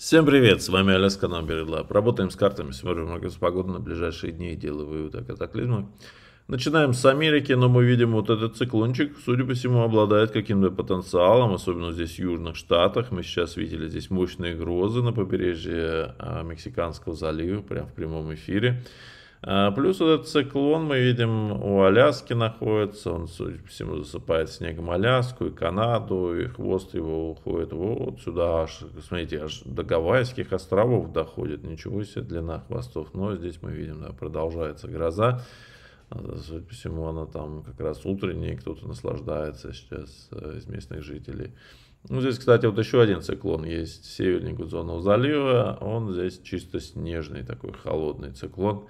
Всем привет, с вами Аляска, канал Бередлап. Работаем с картами, смотрим прогноз погоды на ближайшие дни и делаем выводы о катаклизмах. Начинаем с Америки, но мы видим вот этот циклончик, судя по всему, обладает каким-то потенциалом, особенно здесь в Южных Штатах. Мы сейчас видели здесь мощные грозы на побережье а, Мексиканского залива, прямо в прямом эфире. А, плюс этот циклон мы видим у Аляски находится, он, судя по всему, засыпает снегом Аляску и Канаду, и хвост его уходит вот сюда, аж, смотрите, аж до Гавайских островов доходит, ничего себе длина хвостов, но здесь мы видим, да, продолжается гроза, а, судя по всему, она там как раз утренняя, кто-то наслаждается сейчас э, из местных жителей. Ну, здесь, кстати, вот еще один циклон есть, севернее Гудзонного залива, он здесь чисто снежный такой холодный циклон,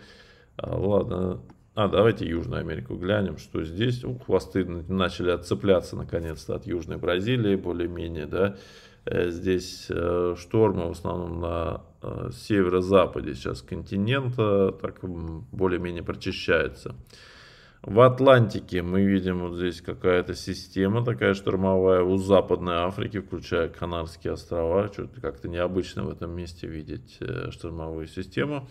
а, ладно. А, давайте Южную Америку глянем, что здесь. У, хвосты начали отцепляться наконец-то от Южной Бразилии, более-менее, да. Э, здесь э, штормы в основном на э, северо-западе сейчас континента, так более-менее прочищается. В Атлантике мы видим вот здесь какая-то система такая штормовая у Западной Африки, включая Канарские острова. Что-то как-то необычно в этом месте видеть штормовую систему.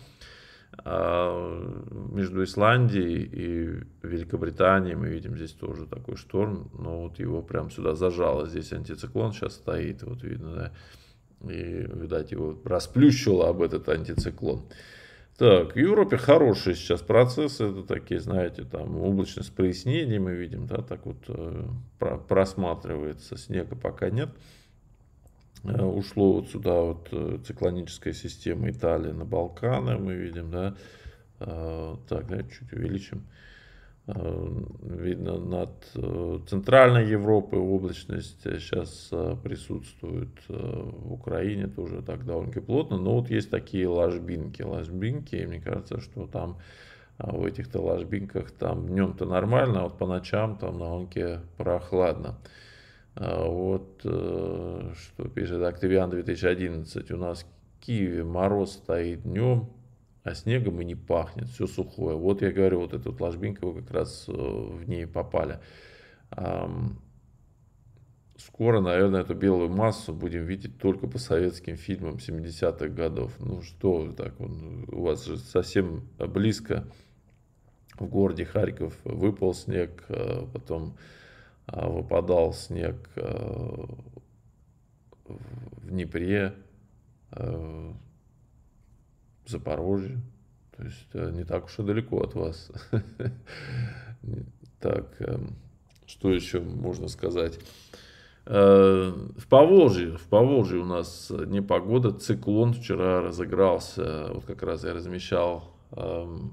А, между Исландией и Великобританией мы видим здесь тоже такой шторм, но вот его прям сюда зажало. Здесь антициклон сейчас стоит, вот видно, да? И, видать, его расплющило об этот антициклон. Так, в Европе хорошие сейчас процессы, это такие, знаете, там облачность с мы видим, да, так вот э, просматривается, снега пока нет. Э, ушло вот сюда вот э, циклоническая система Италии на Балканы, мы видим, да, э, так, да, чуть увеличим, видно над Центральной Европой облачность сейчас присутствует в Украине тоже так довольно плотно, но вот есть такие ложбинки, ложбинки, и мне кажется, что там в этих-то ложбинках там днем-то нормально, а вот по ночам там на таки прохладно. А вот э, что пишет Октавиан 2011. У нас в Киеве мороз стоит днем, а снегом и не пахнет, все сухое. Вот я говорю, вот эта вот ложбинка, вы как раз э, в ней попали. Скоро, наверное, эту белую массу будем видеть только по советским фильмам 70-х годов. Ну что так, у вас же совсем близко в городе Харьков выпал снег, а потом а, выпадал снег э, в Днепре, э, в Запорожье. То есть э, не так уж и далеко от вас. Так, что еще можно сказать? В Поволжье, в Поволжье у нас непогода, циклон вчера разыгрался, вот как раз я размещал эм,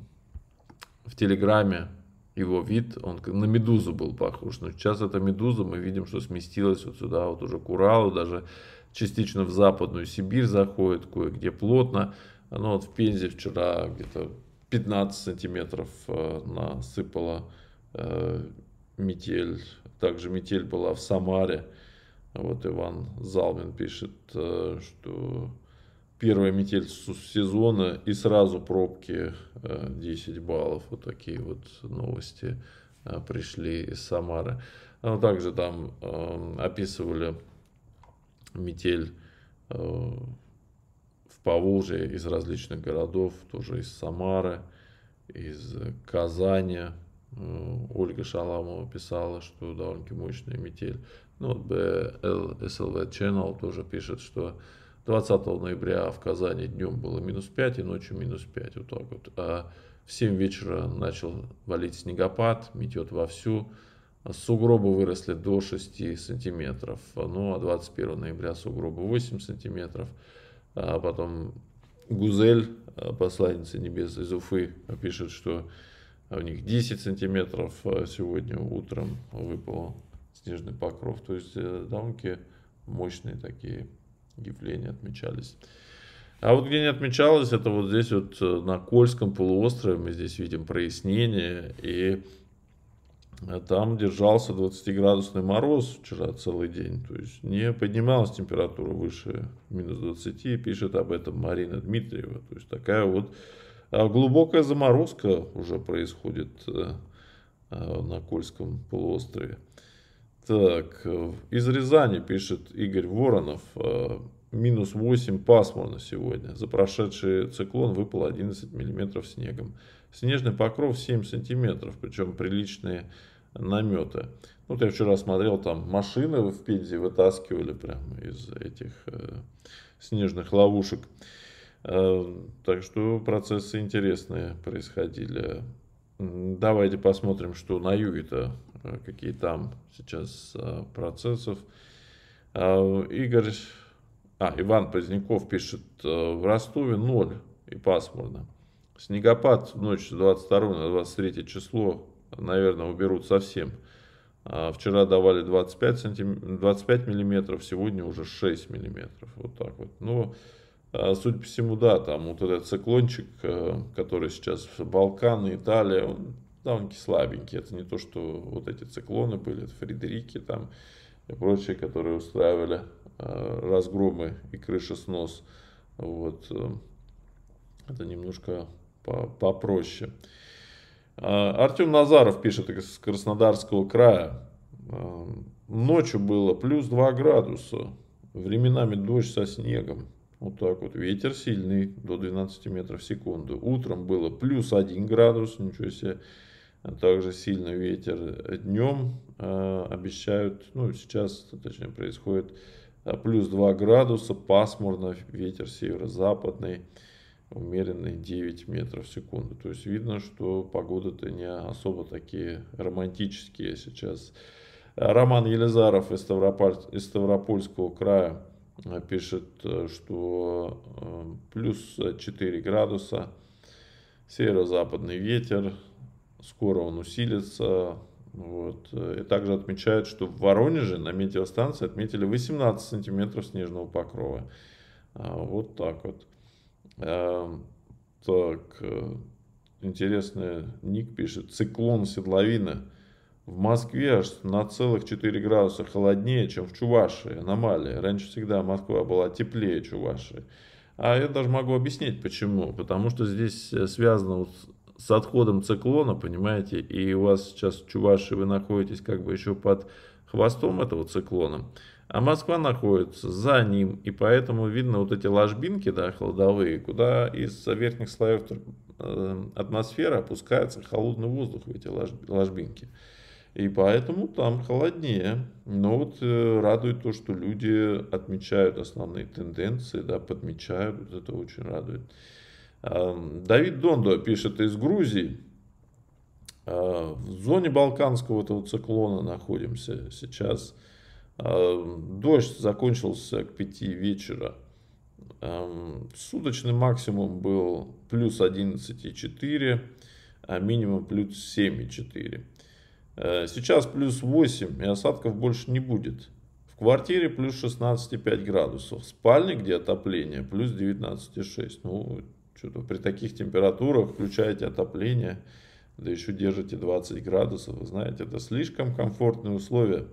в Телеграме его вид, он на медузу был похож. Но сейчас эта медуза, мы видим, что сместилась вот сюда, вот уже к Уралу, даже частично в Западную Сибирь заходит, кое-где плотно. Оно вот в Пензе вчера где-то 15 сантиметров э, насыпала э, метель. Также метель была в Самаре. Вот Иван Залмин пишет, э, что первая метель сезона и сразу пробки 10 э, баллов. Вот такие вот новости э, пришли из Самары. Но а также там эм, описывали метель э, в Поволжье из различных городов, тоже из Самары, из Казани. Ольга Шаламова писала, что довольно-таки мощная метель. Ну, вот СЛВ Channel тоже пишет, что 20 ноября в Казани днем было минус 5 и ночью минус 5, вот так вот. А в 7 вечера начал валить снегопад, метет вовсю. Сугробы выросли до 6 сантиметров. Ну, а 21 ноября сугробы 8 сантиметров. А потом Гузель, а, посланница небес из Уфы, пишет, что у них 10 сантиметров а, сегодня утром выпал снежный покров. То есть э, довольно мощные такие явления отмечались. А вот где не отмечалось, это вот здесь вот э, на Кольском полуострове мы здесь видим прояснение, и э, там держался 20-градусный мороз вчера целый день, то есть не поднималась температура выше минус 20, пишет об этом Марина Дмитриева. То есть такая вот а, глубокая заморозка уже происходит э, на Кольском полуострове. Так, э, из Рязани пишет Игорь Воронов. Э, минус 8 пасмурно сегодня. За прошедший циклон выпало 11 миллиметров снегом. Снежный покров 7 сантиметров, причем приличные наметы. Ну, вот я вчера смотрел, там машины в Пензе вытаскивали прямо из этих э, снежных ловушек. Э, так что процессы интересные происходили. Давайте посмотрим, что на юге-то, э, какие там сейчас э, процессов. А, Игорь, а, Иван Поздняков пишет, э, в Ростове ноль и пасмурно. Снегопад в ночь с 22 на 23 число, наверное, уберут совсем. А, вчера давали 25, сантим... 25 миллиметров, сегодня уже 6 миллиметров. Вот так вот. Но а, судя по всему, да, там вот этот циклончик, э, который сейчас в Балканы, Италия, он довольно-таки слабенький. Это не то, что вот эти циклоны были, это Фредерики там и прочие, которые устраивали э, разгромы и снос. Вот. Э, это немножко попроще. А, Артем Назаров пишет из Краснодарского края. Ночью было плюс 2 градуса. Временами дождь со снегом. Вот так вот. Ветер сильный, до 12 метров в секунду. Утром было плюс 1 градус, ничего себе. А также сильный ветер днем э, обещают, ну сейчас, точнее, происходит а, плюс 2 градуса, пасмурно, ветер северо-западный, умеренный 9 метров в секунду. То есть видно, что погода то не особо такие романтические сейчас. Роман Елизаров из, Ставрополь, из Ставропольского края Э, пишет, э, что э, плюс 4 градуса, северо-западный ветер, скоро он усилится. Вот. И также отмечает, что в Воронеже на метеостанции отметили 18 сантиметров снежного покрова. А, вот так вот. Так, интересный ник пишет. Циклон седловина в Москве аж на целых 4 градуса холоднее, чем в Чувашии, аномалия. Раньше всегда Москва была теплее Чувашии. А я даже могу объяснить, почему. Потому что здесь э, связано вот с отходом циклона, понимаете, и у вас сейчас в Чувашии вы находитесь как бы еще под хвостом этого циклона, а Москва находится за ним, и поэтому видно вот эти ложбинки, да, холодовые, куда из верхних слоев э, атмосферы опускается холодный воздух в эти ложбинки. И поэтому там холоднее. Но вот э, радует то, что люди отмечают основные тенденции, да, подмечают, вот это очень радует. Э, Давид Дондо пишет из Грузии. Э, в зоне балканского этого циклона находимся сейчас. А, дождь закончился к 5 вечера. Суточный максимум был плюс 11,4, а минимум плюс 7,4. Э, сейчас плюс 8 и осадков больше не будет. В квартире плюс 16,5 градусов. В спальне, где отопление, плюс 19,6. Ну, что-то при таких температурах включаете отопление, да еще держите 20 градусов. Вы знаете, это слишком комфортные условия.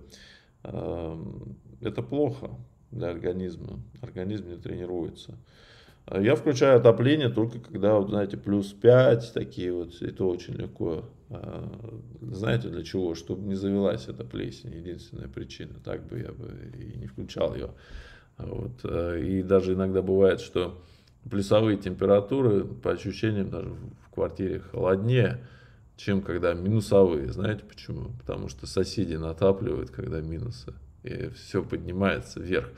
Эм, это плохо для организма. Организм не тренируется. Я включаю отопление только когда, вот, знаете, плюс 5, такие вот, и то очень легко. А, знаете, для чего? Чтобы не завелась эта плесень, единственная причина. Так бы я бы и не включал ее. Вот. А, и даже иногда бывает, что плюсовые температуры, по ощущениям, даже в квартире холоднее, чем когда минусовые. Знаете почему? Потому что соседи натапливают, когда минусы, и все поднимается вверх.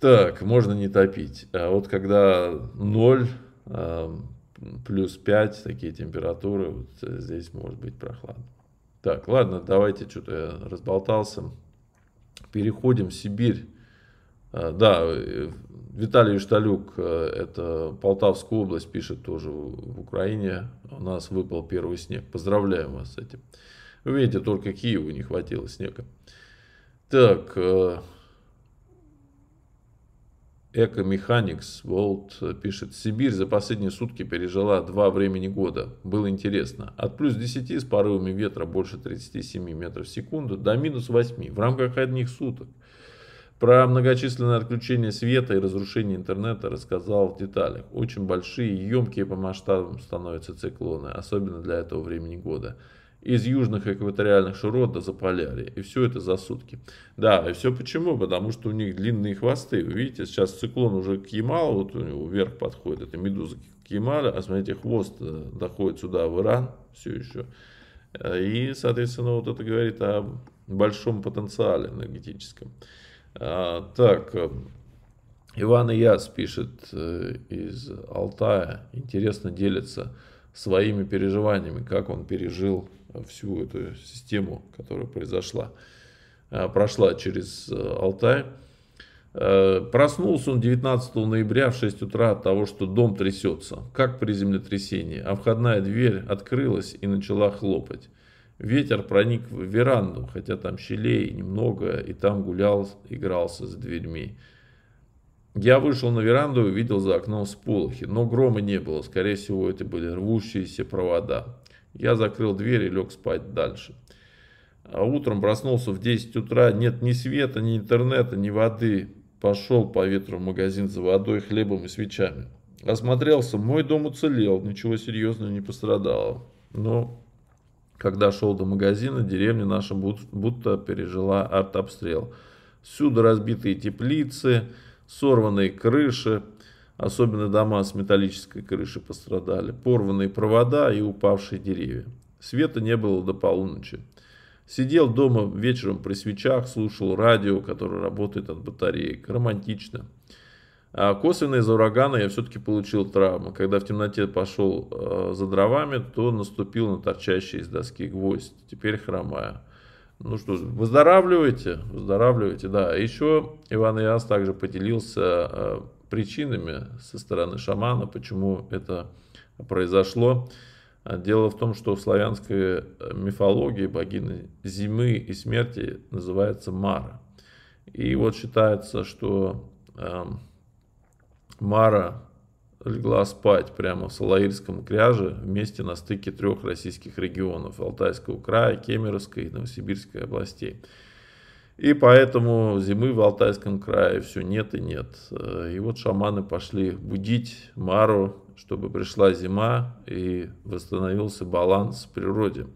Так, можно не топить. А вот когда 0, а, плюс 5, такие температуры, вот э, здесь может быть прохладно. Так, ладно, давайте, что-то я разболтался. Переходим в Сибирь. А, да, э, Виталий Шталюк, э, это Полтавская область, пишет тоже в Украине. У нас выпал первый снег. Поздравляем вас с этим. Вы видите, только Киеву не хватило снега. Так, Эко-механикс Волт э, пишет, Сибирь за последние сутки пережила два времени года. Было интересно. От плюс 10 с порывами ветра больше 37 метров в секунду до минус 8 в рамках одних суток. Про многочисленное отключение света и разрушение интернета рассказал в деталях. Очень большие и емкие по масштабам становятся циклоны, особенно для этого времени года из южных экваториальных широт до Заполярья. И все это за сутки. Да, и все почему? Потому что у них длинные хвосты. Вы видите, сейчас циклон уже к Ямалу, вот у него вверх подходит, это медуза к Ямалу, а смотрите, хвост э, доходит сюда, в Иран, все еще. Э, и, соответственно, вот это говорит о большом потенциале энергетическом. А, так, э, Иван Яц пишет из Алтая, интересно делится своими переживаниями, как он пережил всю эту систему, которая произошла, э, прошла через э, Алтай. Э, проснулся он 19 ноября в 6 утра от того, что дом трясется, как при землетрясении, а входная дверь открылась и начала хлопать. Ветер проник в веранду, хотя там щелей немного, и там гулял, игрался с дверьми. Я вышел на веранду и увидел за окном сполохи, но грома не было, скорее всего это были рвущиеся провода. Я закрыл дверь и лег спать дальше. А утром проснулся в 10 утра. Нет ни света, ни интернета, ни воды. Пошел по ветру в магазин за водой, хлебом и свечами. Осмотрелся. Мой дом уцелел. Ничего серьезного не пострадало. Но когда шел до магазина, деревня наша будто пережила артобстрел. Всюду разбитые теплицы, сорванные крыши, Особенно дома с металлической крышей пострадали. Порванные провода и упавшие деревья. Света не было до полуночи. Сидел дома вечером при свечах, слушал радио, которое работает от батареек. Романтично. А косвенно из-за урагана я все-таки получил травму. Когда в темноте пошел э, за дровами, то наступил на торчащий из доски гвоздь. Теперь хромая. Ну что ж, выздоравливайте, выздоравливайте, да. Еще Иван Иас также поделился э, причинами со стороны шамана, почему это произошло. А дело в том, что в славянской э, мифологии богиня зимы и смерти называется Мара. И вот считается, что эм, Мара легла спать прямо в Салаирском кряже вместе на стыке трех российских регионов – Алтайского края, Кемеровской и Новосибирской областей – и поэтому зимы в Алтайском крае все нет и нет. Э, и вот шаманы пошли будить Мару, чтобы пришла зима и восстановился баланс в природе.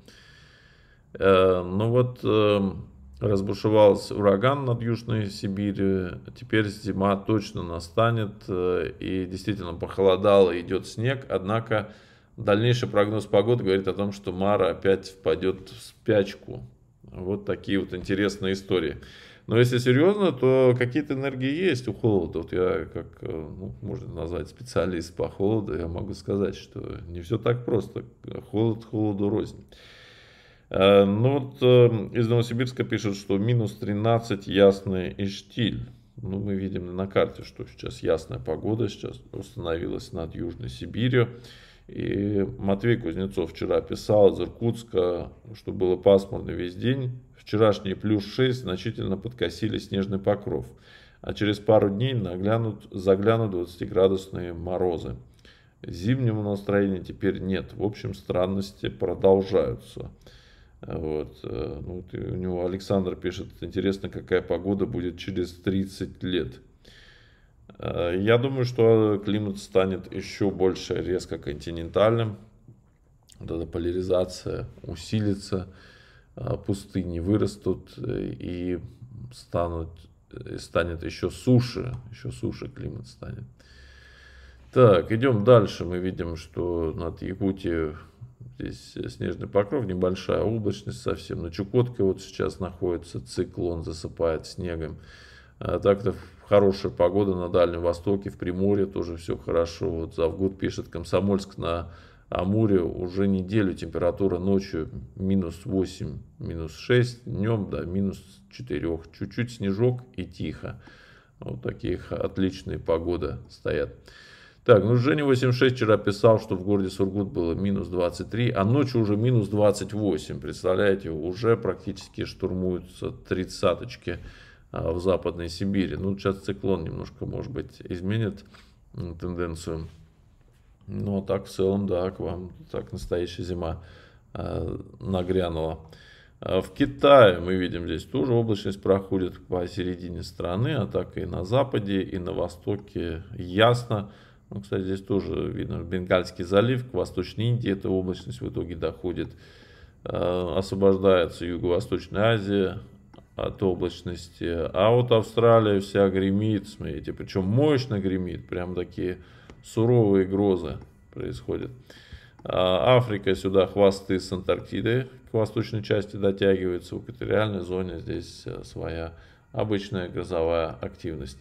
Э, ну вот эм, разбушевался ураган над Южной Сибирью, теперь зима точно настанет э, и действительно похолодало, идет снег, однако дальнейший прогноз погоды говорит о том, что Мара опять впадет в спячку, вот такие вот интересные истории. Но если серьезно, то какие-то энергии есть у холода. Вот я, как э, ну, можно назвать, специалист по холоду, я могу сказать, что не все так просто. Холод холоду рознь. Э, ну вот э, из Новосибирска пишут, что минус 13 ясный и штиль. Ну, мы видим на карте, что сейчас ясная погода сейчас установилась над Южной Сибирью. И Матвей Кузнецов вчера писал из Иркутска, что было пасмурно весь день. Вчерашние плюс 6 значительно подкосили снежный покров. А через пару дней наглянут, заглянут 20-градусные морозы. Зимнего настроения теперь нет. В общем, странности продолжаются. Вот. Э, ну, вот у него Александр пишет, интересно, какая погода будет через 30 лет. Э, я думаю, что климат станет еще больше резко континентальным. Вот эта поляризация усилится, э, пустыни вырастут э, и станут, станет еще суше, еще суше климат станет. Так, идем дальше. Мы видим, что над Якутией здесь снежный покров, небольшая облачность совсем. На Чукотке вот сейчас находится циклон, засыпает снегом. А так-то хорошая погода на Дальнем Востоке, в Приморье тоже все хорошо. Вот Завгуд пишет, Комсомольск на Амуре уже неделю температура ночью минус 8, минус 6, днем до да, минус 4. Чуть-чуть снежок и тихо. Вот такие отличные погоды стоят. Так, ну Женя 86 вчера писал, что в городе Сургут было минус 23, а ночью уже минус 28. Представляете, уже практически штурмуются тридцаточки. А, в Западной Сибири. Ну, сейчас циклон немножко, может быть, изменит тенденцию. Но так в целом, да, к вам так настоящая зима а, нагрянула. А в Китае мы видим здесь тоже облачность проходит по середине страны, а так и на западе, и на востоке ясно. Ну, кстати, здесь тоже видно Бенгальский залив, к Восточной Индии эта облачность в итоге доходит. Освобождается Юго-Восточная Азия, от облачности. А вот Австралия вся гремит, смотрите, причем мощно гремит, прям такие суровые грозы происходят. А, Африка сюда хвосты с Антарктиды к восточной части дотягиваются. В экваториальной зоне здесь э, своя обычная грозовая активность.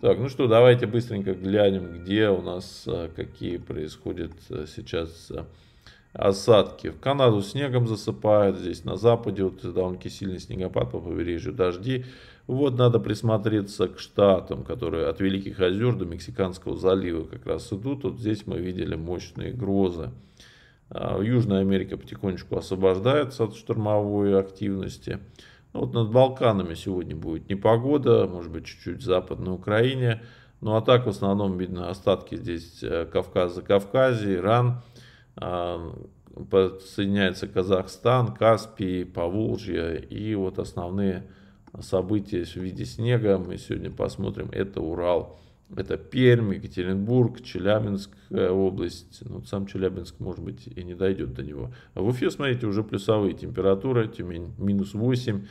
Так, ну что, давайте быстренько глянем, где у нас э, какие происходят э, сейчас осадки. В Канаду снегом засыпают, здесь на западе вот довольно-таки сильный снегопад по побережью, дожди. Вот надо присмотреться к штатам, которые от Великих озер до Мексиканского залива как раз идут. Вот здесь мы видели мощные грозы. А, Южная Америка потихонечку освобождается от штормовой активности. Ну, вот над Балканами сегодня будет непогода, может быть чуть-чуть в Западной Украине. Ну а так в основном видно остатки здесь э, Кавказа, Кавказе, Иран подсоединяется Казахстан, Каспий, Поволжье и вот основные события в виде снега. Мы сегодня посмотрим. Это Урал, это Пермь, Екатеринбург, Челябинская область. Ну, сам Челябинск, может быть, и не дойдет до него. А в Уфе, смотрите, уже плюсовые температуры. Тюмень минус 8,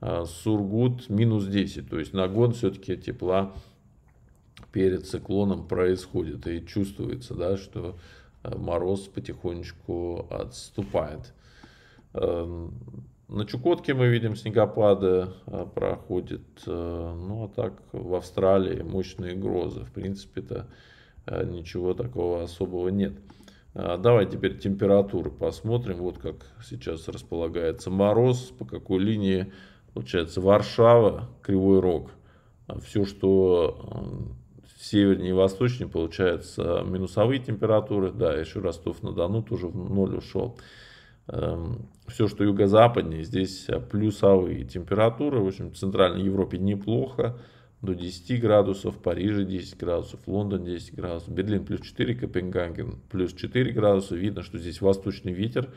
а Сургут минус 10. То есть нагон все-таки тепла перед циклоном происходит. И чувствуется, да, что Э, мороз потихонечку отступает. Эм, на Чукотке мы видим снегопады э, проходят, э, ну а так в Австралии мощные грозы. В принципе-то ничего такого особого нет. Давай теперь температуры посмотрим. Вот как сейчас располагается мороз, по какой линии получается Варшава, Кривой Рог. А Все, что севернее и восточнее, получается, минусовые температуры. Да, еще Ростов-на-Дону тоже в ноль ушел. Эм, Все, что юго-западнее, здесь плюсовые температуры. В общем, в Центральной Европе неплохо. До 10 градусов, в Париже 10 градусов, Лондон 10 градусов, Берлин плюс 4, Копенгаген плюс 4 градуса. Видно, что здесь восточный ветер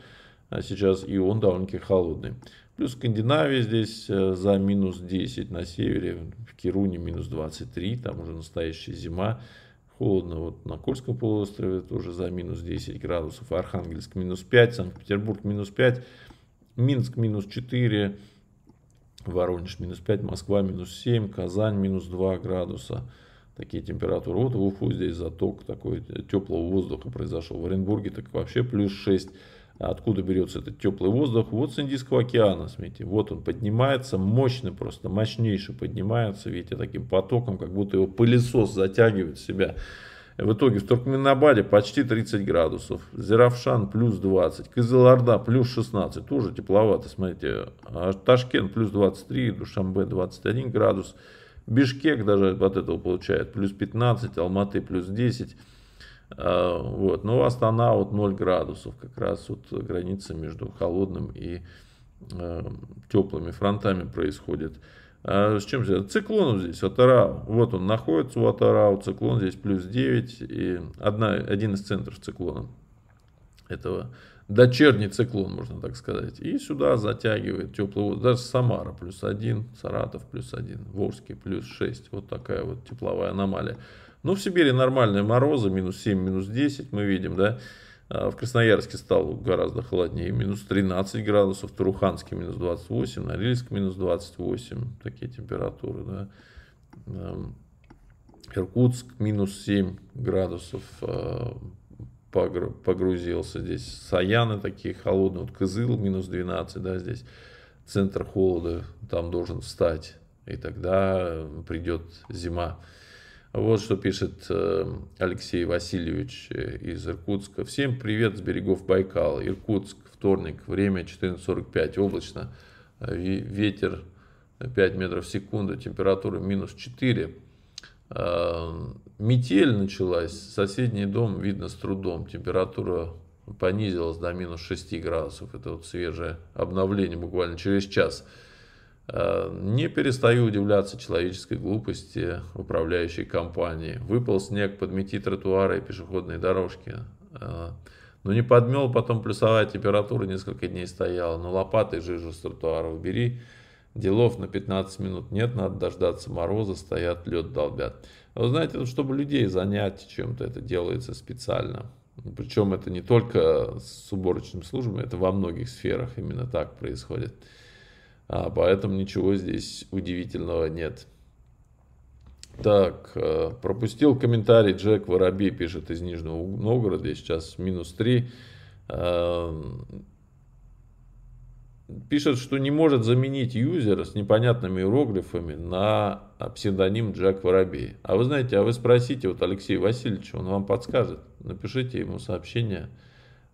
а сейчас и он довольно-таки холодный. Плюс Скандинавия здесь э, за минус 10 на севере, в Кируне минус 23, там уже настоящая зима. Холодно вот на Кольском полуострове тоже за минус 10 градусов, Архангельск минус 5, Санкт-Петербург минус 5, Минск минус 4, Воронеж минус 5, Москва минус 7, Казань минус 2 градуса. Такие температуры. Вот в Уфу здесь заток такой э, теплого воздуха произошел. В Оренбурге так вообще плюс 6 откуда берется этот теплый воздух, вот с Индийского океана, смотрите, вот он поднимается, мощно просто, мощнейший поднимается, видите, таким потоком, как будто его пылесос затягивает в себя. В итоге в Туркменабаде почти 30 градусов, Зеравшан плюс 20, Кызыларда плюс 16, тоже тепловато, смотрите, а Ташкент плюс 23, Душамбе 21 градус, Бишкек даже от этого получает плюс 15, Алматы плюс 10, а, вот. Но ну, Астана вот 0 градусов, как раз вот граница между холодным и а, теплыми фронтами происходит. А с чем же? Циклон здесь, Атарау. Вот он находится у Атарау, циклон здесь плюс 9. И одна, один из центров циклона этого дочерний циклон, можно так сказать. И сюда затягивает теплый воздух. Даже Самара плюс один, Саратов плюс один, Ворске плюс 6. Вот такая вот тепловая аномалия. Ну, в Сибири нормальные морозы, минус 7, минус 10, мы видим, да. А, в Красноярске стало гораздо холоднее, минус 13 градусов, в Туруханске минус 28, в Норильске минус 28, такие температуры, да. Эм, Иркутск минус 7 градусов а, погрузился здесь. Саяны такие холодные, вот Кызыл минус 12, да, здесь центр холода, там должен встать, и тогда придет зима. Вот что пишет эм, Алексей Васильевич э, из Иркутска. Всем привет с берегов Байкала. Иркутск, вторник, время 14.45, облачно, э, ветер 5 метров в секунду, температура минус 4. Эм, метель началась, соседний дом видно с трудом, температура понизилась до минус 6 градусов. Это вот свежее обновление буквально через час. Э, не перестаю удивляться человеческой глупости управляющей компании. Выпал снег, подмети тротуары и пешеходные дорожки. Э, но ну, не подмел, потом плюсовая температура несколько дней стояла. но лопатой жижу с тротуара убери. Делов на 15 минут нет, надо дождаться мороза, стоят, лед долбят. Вы знаете, ну, чтобы людей занять чем-то, это делается специально. Причем это не только с уборочным службами, это во многих сферах именно так происходит. А, поэтому ничего здесь удивительного нет. Так, э, пропустил комментарий, Джек Воробей пишет из Нижнего Новгорода, сейчас минус 3. Эм, пишет, что не может заменить юзер с непонятными иероглифами на псевдоним Джек Воробей. А вы знаете, а вы спросите вот Алексея Васильевича, он вам подскажет. Напишите ему сообщение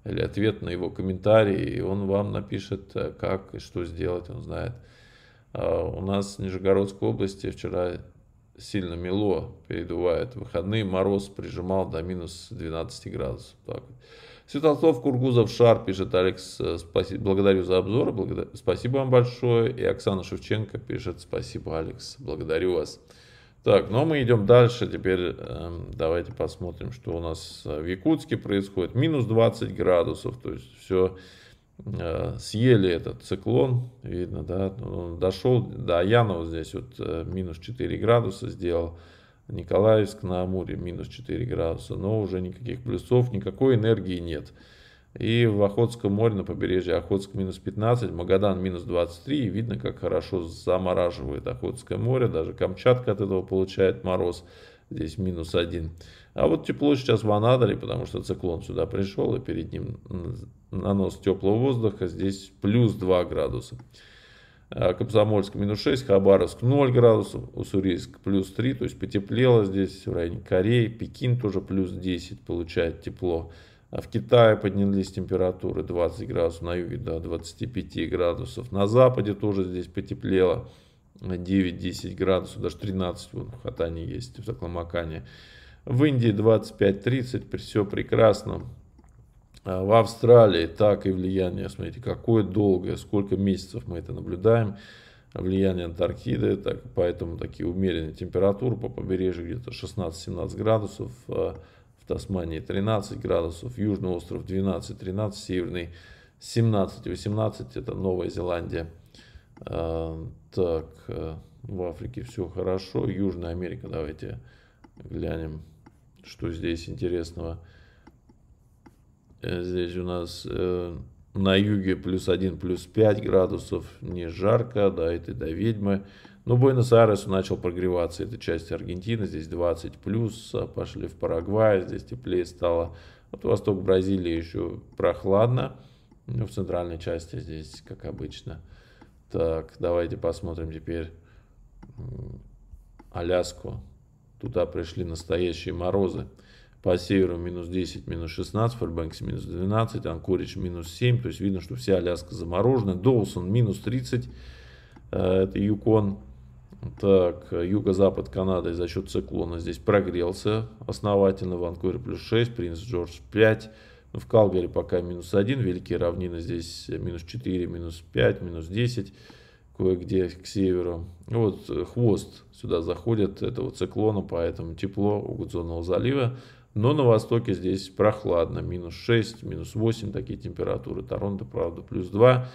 или ответ на его комментарий, и он вам напишет, э, как и что сделать, он знает. А, у нас в Нижегородской области вчера сильно мело, передувает. Выходные мороз прижимал до минус 12 градусов. Так. Святослав Кургузов Шар пишет, Алекс, э, спасибо, благодарю за обзор, благодар... спасибо вам большое. И Оксана Шевченко пишет, спасибо, Алекс, благодарю вас. Так, но ну мы идем дальше. Теперь э, давайте посмотрим, что у нас э, в Якутске происходит. Минус 20 градусов, то есть все э, съели этот циклон, видно, да. Он дошел до Янова здесь вот э, минус 4 градуса сделал. Николаевск на Амуре минус 4 градуса, но уже никаких плюсов, никакой энергии нет. И в Охотском море на побережье Охотск минус 15, Магадан минус 23. И видно, как хорошо замораживает Охотское море. Даже Камчатка от этого получает мороз. Здесь минус 1. А вот тепло сейчас в Анадоле, потому что циклон сюда пришел. И перед ним нанос теплого воздуха. Здесь плюс 2 градуса. А, Комсомольск минус 6, Хабаровск 0 градусов, Уссурийск плюс 3, то есть потеплело здесь в районе Кореи, Пекин тоже плюс 10 получает тепло. А в Китае поднялись температуры 20 градусов, на юге до 25 градусов. На западе тоже здесь потеплело 9-10 э, градусов, даже 13 вон в Хатане есть, в Сакламакане. В Индии 25-30, все прекрасно. А в Австралии так и влияние, смотрите, какое долгое, сколько месяцев мы это наблюдаем, влияние Антарктиды, так, поэтому такие умеренные температуры по побережью где-то 16-17 градусов, а Тасмании 13 градусов, Южный остров 12-13, Северный 17-18, это Новая Зеландия. А, так, э, в Африке все хорошо, Южная Америка, давайте глянем, что здесь интересного. Э, здесь у нас э, на юге плюс 1, плюс 5 градусов, не жарко, да, это до ведьмы. Но ну, Буэнос-Айрес начал прогреваться, это часть Аргентины, здесь 20+, плюс, а пошли в Парагвай, здесь теплее стало. Вот восток Бразилии еще прохладно, но ну, в центральной части здесь, как обычно. Так, давайте посмотрим теперь Аляску. Туда пришли настоящие морозы. По северу минус 10, минус 16, Фальбэнкс минус 12, Анкорич минус 7. То есть видно, что вся Аляска заморожена. Доусон минус 30, э, это Юкон так, юго-запад Канады за счет циклона здесь прогрелся основательно. Ванкувер плюс 6, Принц Джордж 5. Ну, в Калгари пока минус 1, Великие равнины здесь минус 4, минус 5, минус 10. Кое-где к северу. Вот э, хвост сюда заходит этого циклона, поэтому тепло у Гудзонного залива. Но на востоке здесь прохладно. Минус 6, минус 8 такие температуры. Торонто, правда, плюс 2.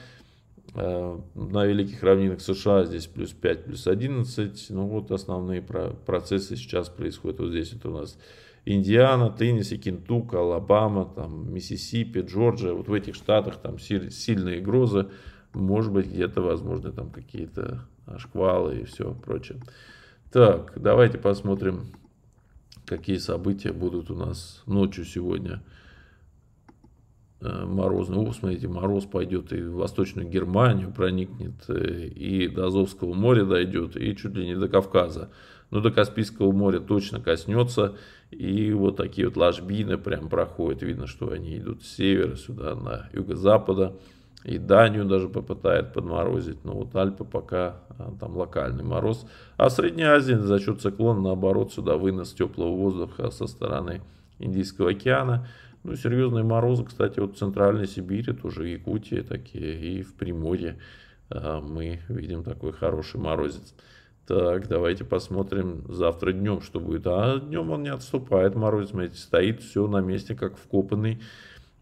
Э, на великих равнинах США здесь плюс 5, плюс 11. Ну вот основные процессы сейчас происходят вот здесь. Это у нас Индиана, Теннесси, Кентукка, Алабама, там, Миссисипи, Джорджия. Вот в этих штатах там сильные грозы. Может быть, где-то возможны там какие-то а, шквалы и все прочее. Так, давайте посмотрим, какие события будут у нас ночью сегодня. Э, морозный, Ну, смотрите, мороз пойдет и в Восточную Германию проникнет, э, и до Азовского моря дойдет, и чуть ли не до Кавказа. Но до Каспийского моря точно коснется, и вот такие вот ложбины прям проходят. Видно, что они идут с севера сюда, на юго-запада. И Данию даже попытает подморозить, но вот Альпы пока а, там локальный мороз. А Средняя Азия за счет циклона, наоборот, сюда вынос теплого воздуха со стороны Индийского океана. Ну, серьезные морозы, кстати, вот в Центральной Сибири, тоже в Якутии такие, и в Приморье а, мы видим такой хороший морозец. Так, давайте посмотрим завтра днем, что будет. А днем он не отступает, морозец, смотрите, стоит все на месте, как вкопанный,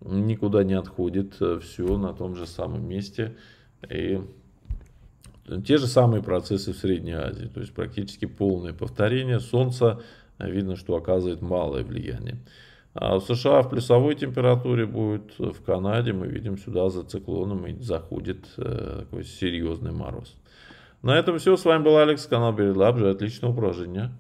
никуда не отходит, все на том же самом месте. И те же самые процессы в Средней Азии, то есть практически полное повторение. Солнце, видно, что оказывает малое влияние. А в США в плюсовой температуре будет, в Канаде мы видим сюда за циклоном и заходит э, такой серьезный мороз. На этом все. С вами был Алекс, канал Бередлаб. Отличного упражнения.